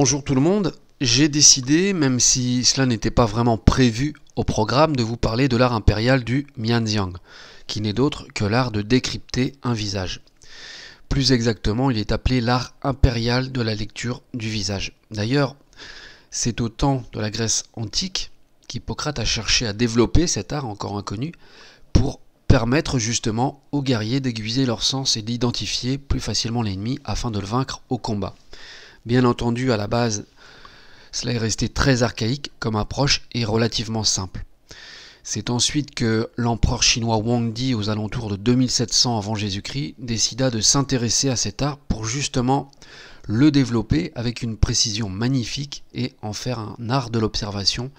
Bonjour tout le monde, j'ai décidé, même si cela n'était pas vraiment prévu au programme, de vous parler de l'art impérial du Mianxiang, qui n'est d'autre que l'art de décrypter un visage. Plus exactement, il est appelé l'art impérial de la lecture du visage. D'ailleurs, c'est au temps de la Grèce antique qu'Hippocrate a cherché à développer cet art encore inconnu pour permettre justement aux guerriers d'aiguiser leur sens et d'identifier plus facilement l'ennemi afin de le vaincre au combat. Bien entendu, à la base, cela est resté très archaïque comme approche et relativement simple. C'est ensuite que l'empereur chinois Wang Di, aux alentours de 2700 avant Jésus-Christ, décida de s'intéresser à cet art pour justement le développer avec une précision magnifique et en faire un art de l'observation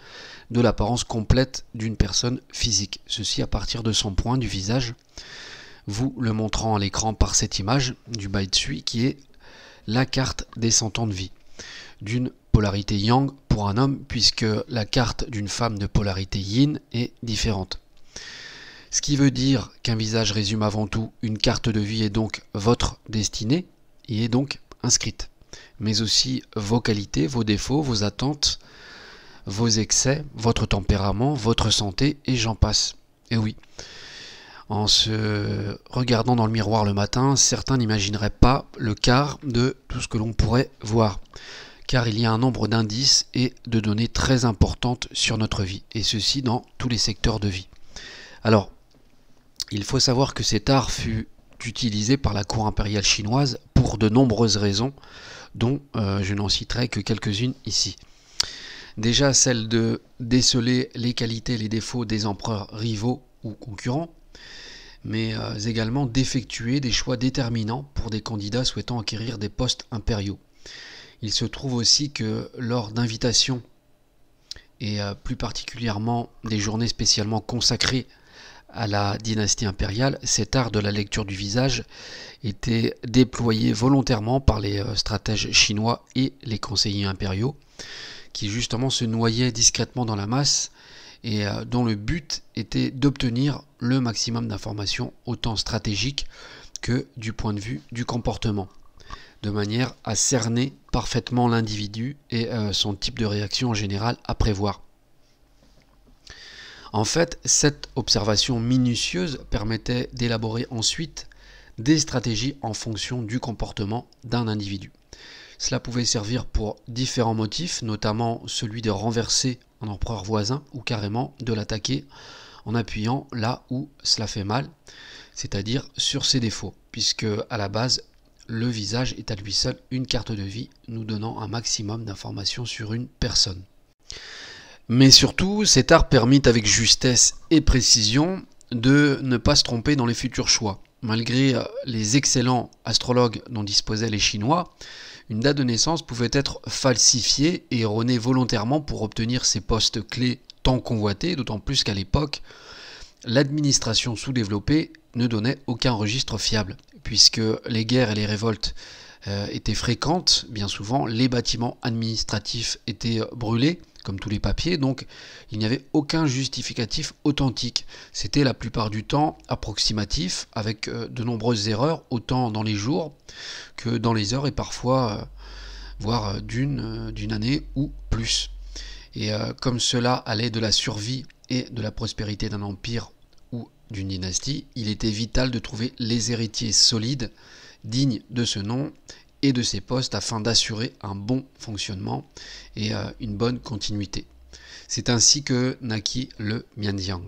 de l'apparence complète d'une personne physique. Ceci à partir de son point du visage, vous le montrant à l'écran par cette image du Bai qui est la carte des 100 ans de vie. D'une polarité yang pour un homme, puisque la carte d'une femme de polarité yin est différente. Ce qui veut dire qu'un visage résume avant tout une carte de vie et donc votre destinée, y est donc inscrite. Mais aussi vos qualités, vos défauts, vos attentes, vos excès, votre tempérament, votre santé, et j'en passe. Et oui, en se regardant dans le miroir le matin, certains n'imagineraient pas le quart de tout ce que l'on pourrait voir, car il y a un nombre d'indices et de données très importantes sur notre vie, et ceci dans tous les secteurs de vie. Alors, il faut savoir que cet art fut utilisé par la cour impériale chinoise pour de nombreuses raisons, dont euh, je n'en citerai que quelques-unes ici. Déjà celle de déceler les qualités et les défauts des empereurs rivaux ou concurrents, mais euh, également d'effectuer des choix déterminants pour des candidats souhaitant acquérir des postes impériaux. Il se trouve aussi que lors d'invitations, et euh, plus particulièrement des journées spécialement consacrées à la dynastie impériale, cet art de la lecture du visage était déployé volontairement par les euh, stratèges chinois et les conseillers impériaux, qui justement se noyaient discrètement dans la masse et euh, dont le but était d'obtenir le maximum d'informations autant stratégiques que du point de vue du comportement, de manière à cerner parfaitement l'individu et euh, son type de réaction en général à prévoir. En fait, cette observation minutieuse permettait d'élaborer ensuite des stratégies en fonction du comportement d'un individu. Cela pouvait servir pour différents motifs, notamment celui de renverser un empereur voisin ou carrément de l'attaquer en appuyant là où cela fait mal, c'est-à-dire sur ses défauts, puisque à la base le visage est à lui seul une carte de vie, nous donnant un maximum d'informations sur une personne. Mais surtout, cet art permit avec justesse et précision de ne pas se tromper dans les futurs choix. Malgré euh, les excellents astrologues dont disposaient les Chinois, une date de naissance pouvait être falsifiée et erronée volontairement pour obtenir ces postes clés tant convoités, d'autant plus qu'à l'époque, l'administration sous-développée ne donnait aucun registre fiable, puisque les guerres et les révoltes euh, étaient fréquentes, bien souvent les bâtiments administratifs étaient brûlés tous les papiers, donc il n'y avait aucun justificatif authentique. C'était la plupart du temps approximatif, avec euh, de nombreuses erreurs, autant dans les jours que dans les heures et parfois, euh, voire euh, d'une, d'une année ou plus. Et comme cela allait de la survie et de la prospérité d'un empire ou d'une dynastie, il était vital de trouver les héritiers solides, dignes de ce nom, et de ses postes afin d'assurer un bon fonctionnement et euh, une bonne continuité. C'est ainsi que naquit le Mianjiang.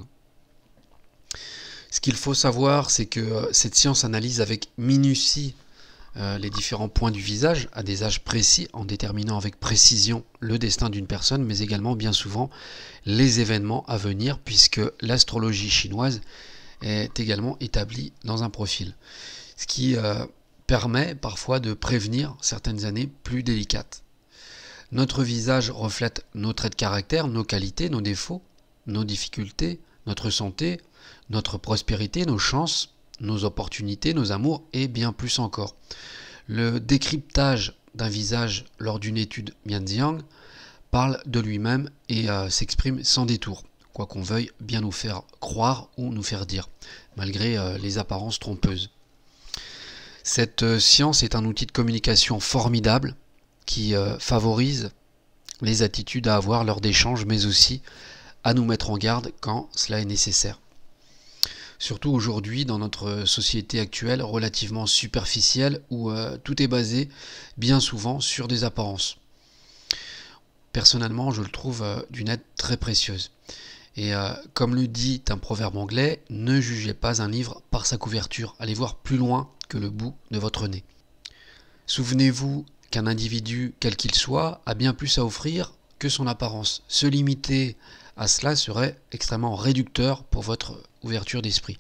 Ce qu'il faut savoir, c'est que euh, cette science analyse avec minutie euh, les différents points du visage à des âges précis en déterminant avec précision le destin d'une personne, mais également bien souvent les événements à venir, puisque l'astrologie chinoise est également établie dans un profil. Ce qui permet parfois de prévenir certaines années plus délicates. Notre visage reflète nos traits de caractère, nos qualités, nos défauts, nos difficultés, notre santé, notre prospérité, nos chances, nos opportunités, nos amours et bien plus encore. Le décryptage d'un visage lors d'une étude Mian parle de lui-même et euh, s'exprime sans détour, quoi qu'on veuille bien nous faire croire ou nous faire dire, malgré euh, les apparences trompeuses. Cette euh, science est un outil de communication formidable qui euh, favorise les attitudes à avoir lors d'échanges, mais aussi à nous mettre en garde quand cela est nécessaire. Surtout aujourd'hui, dans notre société actuelle relativement superficielle, où euh, tout est basé bien souvent sur des apparences. Personnellement, je le trouve d'une aide très précieuse. Et comme le dit un proverbe anglais, ne jugez pas un livre par sa couverture, allez voir plus loin que le bout de votre nez. Souvenez-vous qu'un individu, quel qu'il soit, a bien plus à offrir que son apparence. Se limiter à cela serait extrêmement réducteur pour votre ouverture d'esprit.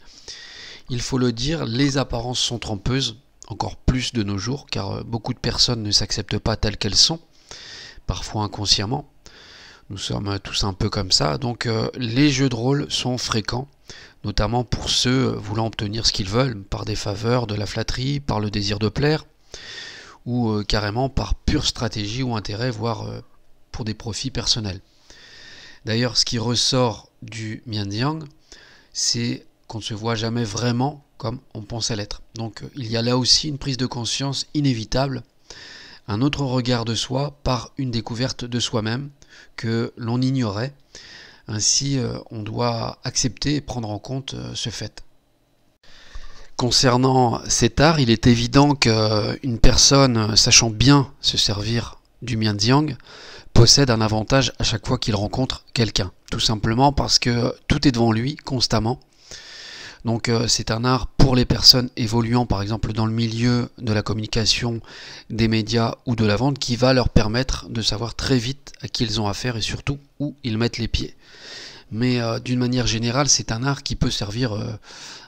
Il faut le dire, les apparences sont trompeuses, encore plus de nos jours, car euh, beaucoup de personnes ne s'acceptent pas telles qu'elles sont, parfois inconsciemment. Nous sommes tous un peu comme ça, donc euh, les jeux de rôle sont fréquents notamment pour ceux voulant obtenir ce qu'ils veulent par des faveurs, de la flatterie, par le désir de plaire, ou euh, carrément par pure stratégie ou intérêt, voire euh, pour des profits personnels. D'ailleurs, ce qui ressort du Mianjiang, c'est qu'on ne se voit jamais vraiment comme on pensait l'être. Donc il y a là aussi une prise de conscience inévitable, un autre regard de soi par une découverte de soi-même que l'on ignorait, ainsi, euh, on doit accepter et prendre en compte euh, ce fait. Concernant cet art, il est évident qu'une euh, personne sachant bien se servir du Ziang possède un avantage à chaque fois qu'il rencontre quelqu'un. Tout simplement parce que tout est devant lui constamment donc euh, c'est un art pour les personnes évoluant par exemple dans le milieu de la communication, des médias ou de la vente qui va leur permettre de savoir très vite à qui ils ont affaire et surtout où ils mettent les pieds. Mais euh, d'une manière générale, c'est un art qui peut servir euh,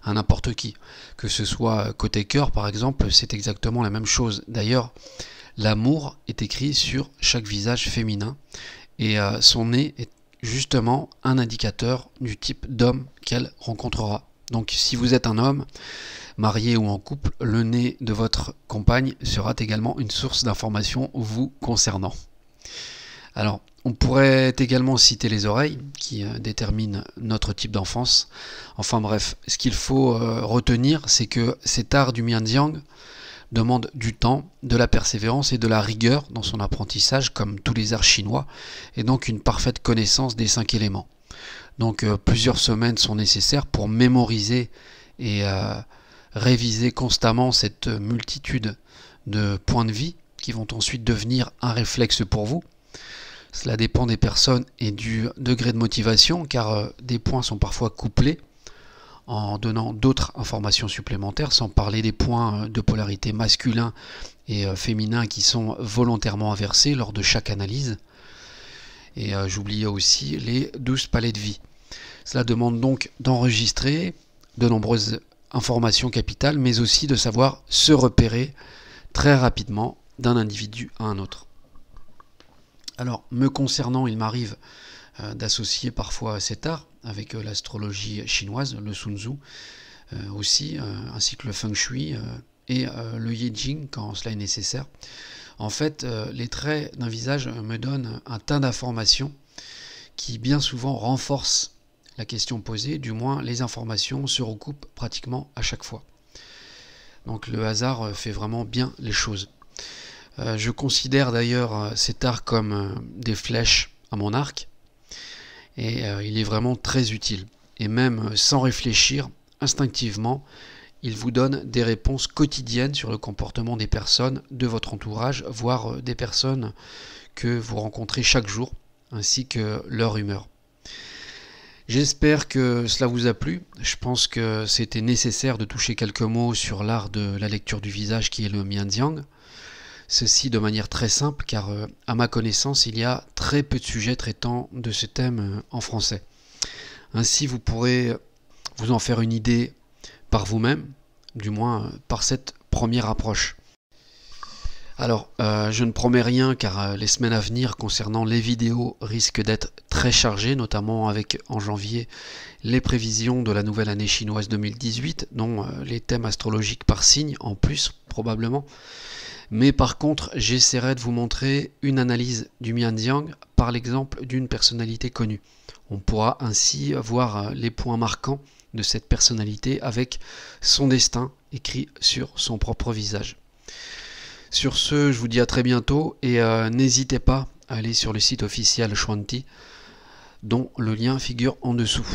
à n'importe qui. Que ce soit côté cœur par exemple, c'est exactement la même chose. D'ailleurs, l'amour est écrit sur chaque visage féminin et son nez est justement un indicateur du type d'homme qu'elle rencontrera. Donc si vous êtes un homme, marié ou en couple, le nez de votre compagne sera également une source d'information vous concernant. Alors, on pourrait également citer les oreilles qui euh, déterminent notre type d'enfance. Enfin bref, ce qu'il faut euh, retenir, c'est que cet art du Mianjiang demande du temps, de la persévérance et de la rigueur dans son apprentissage, comme tous les arts chinois, et donc une parfaite connaissance des cinq éléments. Donc euh, plusieurs semaines sont nécessaires pour mémoriser et euh, réviser constamment cette multitude de points de vie qui vont ensuite devenir un réflexe pour vous. Cela dépend des personnes et du degré de motivation car euh, des points sont parfois couplés en donnant d'autres informations supplémentaires, sans parler des points de polarité masculin et féminin qui sont volontairement inversés lors de chaque analyse. Et euh, j'oubliais aussi les douze palais de vie. Cela demande donc d'enregistrer de nombreuses informations capitales, mais aussi de savoir se repérer très rapidement d'un individu à un autre. Alors, me concernant, il m'arrive euh, d'associer parfois cet art avec euh, l'astrologie chinoise, le Sun Tzu aussi, ainsi que le Feng Shui et le Yijing quand cela est nécessaire. En fait, euh, les traits d'un visage me donnent un tas d'informations qui bien souvent renforcent la question posée, du moins les informations se recoupent pratiquement à chaque fois. Donc le hasard euh, fait vraiment bien les choses. Euh, je considère d'ailleurs cet art comme des flèches à mon arc, et il est vraiment très utile. Et même sans réfléchir, instinctivement, il vous donne des réponses quotidiennes sur le comportement des personnes de votre entourage, voire euh, des personnes que vous rencontrez chaque jour, ainsi que leur humeur. J'espère que cela vous a plu. Je pense que c'était nécessaire de toucher quelques mots sur l'art de la lecture du visage qui est le Mianjiang. Ceci de manière très simple car euh, à ma connaissance il y a très peu de sujets traitant de ce thème euh, en français. Ainsi vous pourrez vous en faire une idée par vous-même, du moins euh, par cette première approche. Alors, euh, je ne promets rien car euh, les semaines à venir concernant les vidéos risquent d'être très chargées, notamment avec en janvier les prévisions de la nouvelle année chinoise 2018, dont les thèmes astrologiques par signe en plus probablement. Mais par contre, j'essaierai de vous montrer une analyse du Mianjiang par l'exemple d'une personnalité connue. On pourra ainsi voir les points marquants de cette personnalité avec son destin écrit sur son propre visage. Sur ce, je vous dis à très bientôt et euh, n'hésitez pas à aller sur le site officiel Chuanti dont le lien figure en dessous.